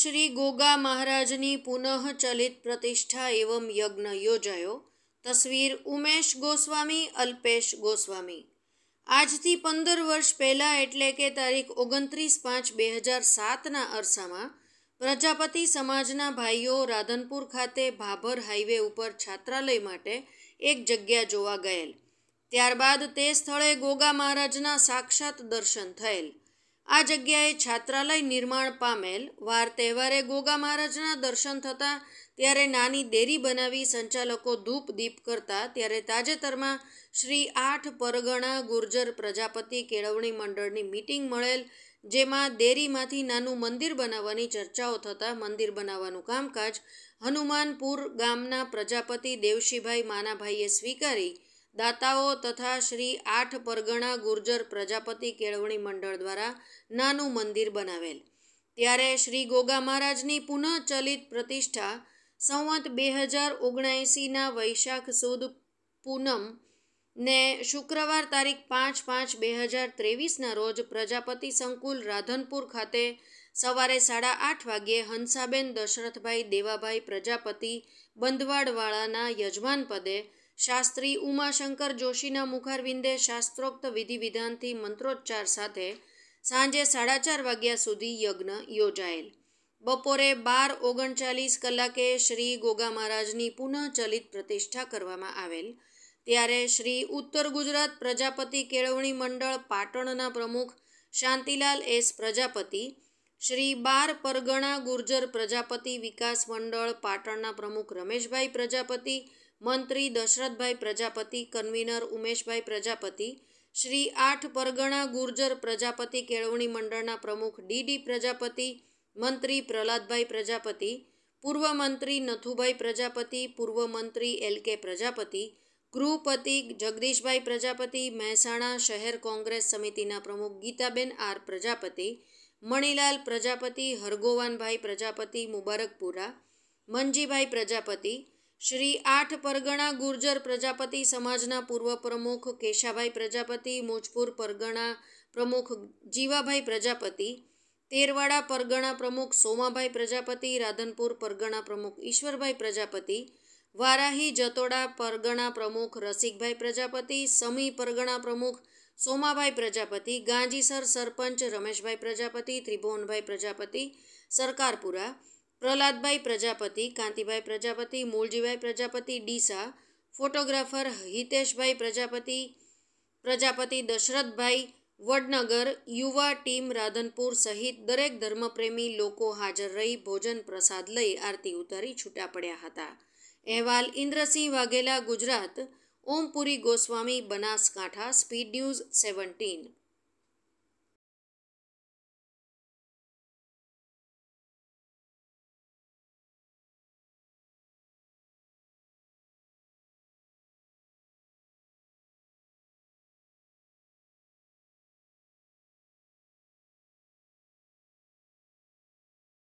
શ્રી ગોગા મહારાજની પુનઃ ચલિત પ્રતિષ્ઠા એવમ યજ્ઞ યોજાયો તસવીર ઉમેશ ગોસ્વામી અલ્પેશ ગોસ્વામી આજથી પંદર વર્ષ પહેલાં એટલે કે તારીખ ઓગણત્રીસ પાંચ બે હજાર સાતના અરસામાં પ્રજાપતિ સમાજના ભાઈઓ રાધનપુર ખાતે ભાભર હાઈવે ઉપર છાત્રાલય માટે એક જગ્યા જોવા ગયેલ ત્યારબાદ તે સ્થળે ગોગા મહારાજના સાક્ષાત દર્શન થયેલ આ જગ્યાએ છાત્રાલય નિર્માણ પામેલ વાર તહેવારે ગોગા મહારાજના દર્શન થતાં ત્યારે નાની દેરી બનાવી સંચાલકો ધૂપ દીપ કરતા ત્યારે તાજેતરમાં શ્રી આઠ પરગણા ગુર્જર પ્રજાપતિ કેળવણી મંડળની મિટિંગ મળેલ જેમાં દેરીમાંથી નાનું મંદિર બનાવવાની ચર્ચાઓ થતાં મંદિર બનાવવાનું કામકાજ હનુમાનપુર ગામના પ્રજાપતિ દેવશીભાઈ માનાભાઈએ સ્વીકારી દાતાઓ તથા શ્રી આઠ પરગણા ગુર્જર પ્રજાપતિ કેળવણી મંડળ દ્વારા નાનું મંદિર બનાવેલ ત્યારે શ્રી ગોગા મહારાજની પુનઃચલિત પ્રતિષ્ઠા સંવત બે હજાર ઓગણએંસીના વૈશાખ સુદ પૂનમ ને શુક્રવાર તારીખ પાંચ પાંચ બે હજાર ત્રેવીસના રોજ પ્રજાપતિ સંકુલ રાધનપુર ખાતે સવારે સાડા આઠ વાગ્યે હંસાબેન દશરથભાઈ દેવાભાઈ પ્રજાપતિ બંધવાડવાળાના યજમાન પદે શાસ્ત્રી ઉમાશંકર જોશીના મુખારવિંદે શાસ્ત્રોક્ત વિધિ વિધાનથી મંત્રોચ્ચાર સાથે સાંજે સાડા ચાર વાગ્યા સુધી યજ્ઞ યોજાયેલ બપોરે બાર ઓગણચાલીસ કલાકે શ્રી ગોગા મહારાજની પુનઃચલિત પ્રતિષ્ઠા કરવામાં આવેલ ત્યારે શ્રી ઉત્તર ગુજરાત પ્રજાપતિ કેળવણી મંડળ પાટણના પ્રમુખ શાંતિલાલ એસ પ્રજાપતિ શ્રી બાર પરગણા ગુર્જર પ્રજાપતિ વિકાસ મંડળ પાટણના પ્રમુખ રમેશભાઈ પ્રજાપતિ મંત્રી દશરથભાઈ પ્રજાપતિ કન્વીનર ઉમેશભાઈ પ્રજાપતિ શ્રી આઠ પરગણા ગુર્જર પ્રજાપતિ કેળવણી મંડળના પ્રમુખ ડીડી પ્રજાપતિ મંત્રી પ્રહલાદભાઈ પ્રજાપતિ પૂર્વ મંત્રી નથુભાઈ પ્રજાપતિ પૂર્વ મંત્રી એલ કે પ્રજાપતિ ગૃહપતિ જગદીશભાઈ પ્રજાપતિ મહેસાણા શહેર કોંગ્રેસ સમિતિના પ્રમુખ ગીતાબેન આર પ્રજાપતિ મણિલાલ પ્રજાપતિ હરગોવાનભાઈ પ્રજાપતિ મુબારકપુરા મંજીભાઈ પ્રજાપતિ શ્રી આઠ પરગણા ગુર્જર પ્રજાપતિ સમાજના પૂર્વ પ્રમુખ કેશાભાઈ પ્રજાપતિ મોજપુર પરગણા પ્રમુખ જીવાભાઈ પ્રજાપતિ તેરવાડા પરગણા પ્રમુખ સોમાભાઈ પ્રજાપતિ રાધનપુર પરગણા પ્રમુખ ઈશ્વરભાઈ પ્રજાપતિ વારાહી જતોડા પરગણા પ્રમુખ રસિકભાઈ પ્રજાપતિ સમી પરગણા પ્રમુખ સોમાભાઈ પ્રજાપતિ ગાંજીસર સરપંચ રમેશભાઈ પ્રજાપતિ ત્રિભુવનભાઈ પ્રજાપતિ સરકારપુરા પ્રહલાદભાઈ પ્રજાપતિ કાંતિભાઈ પ્રજાપતિ મૂળજીભાઈ પ્રજાપતિ ડીસા ફોટોગ્રાફર હિતેશભાઈ પ્રજાપતિ પ્રજાપતિ દશરથભાઈ વડનગર યુવા ટીમ રાધનપુર સહિત દરેક ધર્મપ્રેમી લોકો હાજર રહી ભોજન પ્રસાદ લઈ આરતી ઉતારી છૂટા પડ્યા હતા અહેવાલ Indrasinh Vaghela Gujarat Ompuri Goswami Banaskantha speed news seventeen